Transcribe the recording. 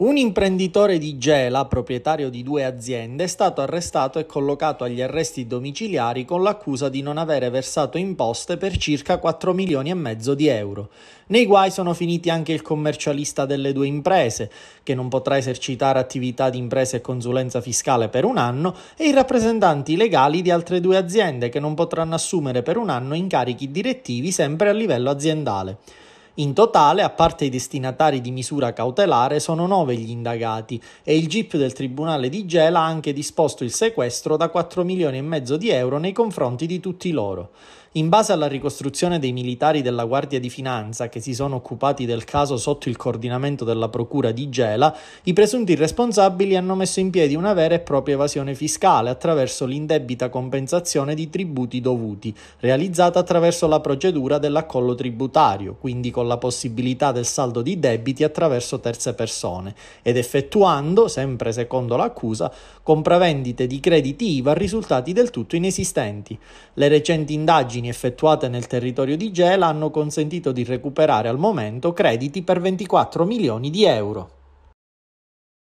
Un imprenditore di Gela, proprietario di due aziende, è stato arrestato e collocato agli arresti domiciliari con l'accusa di non avere versato imposte per circa 4 milioni e mezzo di euro. Nei guai sono finiti anche il commercialista delle due imprese, che non potrà esercitare attività di impresa e consulenza fiscale per un anno, e i rappresentanti legali di altre due aziende, che non potranno assumere per un anno incarichi direttivi sempre a livello aziendale. In totale, a parte i destinatari di misura cautelare, sono nove gli indagati e il GIP del Tribunale di Gela ha anche disposto il sequestro da 4 milioni e mezzo di euro nei confronti di tutti loro. In base alla ricostruzione dei militari della Guardia di Finanza che si sono occupati del caso sotto il coordinamento della Procura di Gela, i presunti responsabili hanno messo in piedi una vera e propria evasione fiscale attraverso l'indebita compensazione di tributi dovuti, realizzata attraverso la procedura dell'accollo tributario, quindi con la possibilità del saldo di debiti attraverso terze persone ed effettuando, sempre secondo l'accusa, compravendite di crediti IVA risultati del tutto inesistenti. Le recenti indagini effettuate nel territorio di Gela hanno consentito di recuperare al momento crediti per 24 milioni di euro.